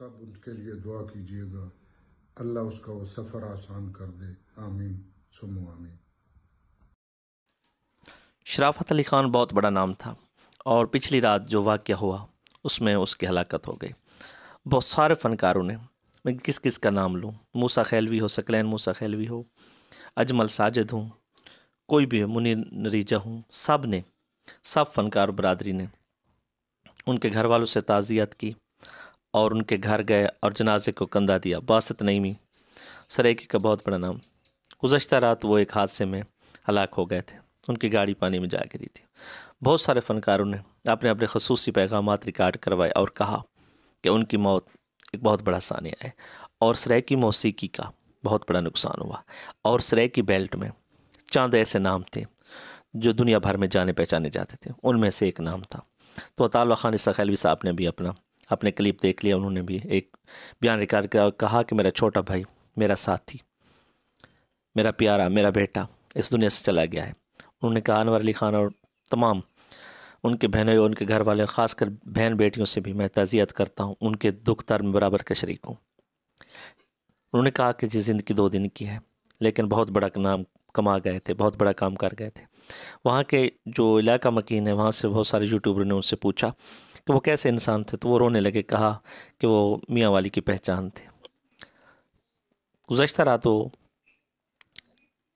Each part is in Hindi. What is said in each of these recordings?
सब उनके लिए दुआ कीजिएगा अल्लाह उसका वो सफ़र आसान कर दे आमीन सुमो आमीन शराफत अली ख़ान बहुत बड़ा नाम था और पिछली रात जो वाक्य हुआ उसमें उसकी हलाकत हो गई बहुत सारे फ़नकारों ने मैं किस किस का नाम लूँ मूसा खैलवी हो सकलैन मूसा खैलवी हो अजमल साजिद हूँ कोई भी मुनीर नरीजा हूँ सब ने सब फ़नकार बरदरी ने उनके घर वालों से ताज़ियत की और उनके घर गए और जनाजे को कंधा दिया बासत नईमी सरेकी का बहुत बड़ा नाम गुजशत रात वो एक हादसे में हलाक हो गए थे उनकी गाड़ी पानी में जा गिरी थी बहुत सारे फ़नकारों ने अपने अपने खसूस पैगाम रिकॉर्ड करवाए और कहा कि उनकी मौत एक बहुत बड़ा सानिया है और सरेकी मौसीकी का बहुत बड़ा नुकसान हुआ और सरेकी की बेल्ट में चांद ऐसे नाम थे जो दुनिया भर में जाने पहचाने जाते थे उनमें से एक नाम था तो अताल खान सखैलवी साहब ने भी अपना अपने क्लिप देख लिया उन्होंने भी एक बयान रिकॉर्ड किया और कहा कि मेरा छोटा भाई मेरा साथी मेरा प्यारा मेरा बेटा इस दुनिया से चला गया है उन्होंने कहा अनवर अली खान और तमाम उनके बहनों और उनके घर वाले ख़ासकर बहन बेटियों से भी मैं तजियत करता हूँ उनके दुख तर में बराबर का शरीक हूँ उन्होंने कहा कि जी ज़िंदगी दो दिन की है लेकिन बहुत बड़ा नाम कमा गए थे बहुत बड़ा काम कर गए थे वहाँ के जो इलाका मकीन है वहाँ से बहुत सारे यूट्यूबर ने उनसे पूछा कि तो वो कैसे इंसान थे तो वो रोने लगे कहा कि वो मियाँ वाली की पहचान थे गुजशत रात वो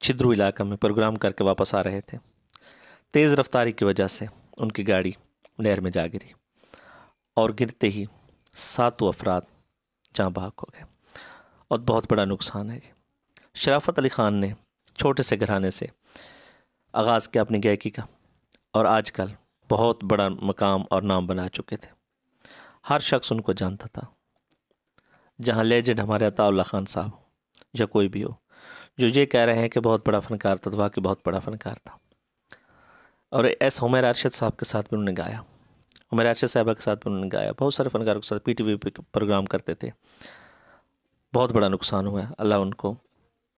छिद्रू इलाका में प्रोग्राम करके वापस आ रहे थे तेज़ रफ्तारी की वजह से उनकी गाड़ी नहर में जा गिरी और गिरते ही सातों अफराद जहाँ बाहक हो गए और बहुत बड़ा नुकसान है शराफत अली ख़ान ने छोटे से घराने से आगाज़ किया अपनी गायकी का और आजकल बहुत बड़ा मकाम और नाम बना चुके थे हर शख्स उनको जानता था जहाँ लेजेंड हमारे अताउल्ला ख़ान साहब या कोई भी हो जो ये कह रहे हैं कि बहुत बड़ा फ़नकार था तो वाकई बहुत बड़ा फ़नकार था और एस उमेर अरशद साहब के साथ भी उन्होंने गाया उमेर अरशद साहबा के साथ भी उन्होंने गाया बहुत सारे फ़नकारों के साथ पी टी वी प्रोग्राम करते थे बहुत बड़ा नुकसान हुआ अल्लाह उनको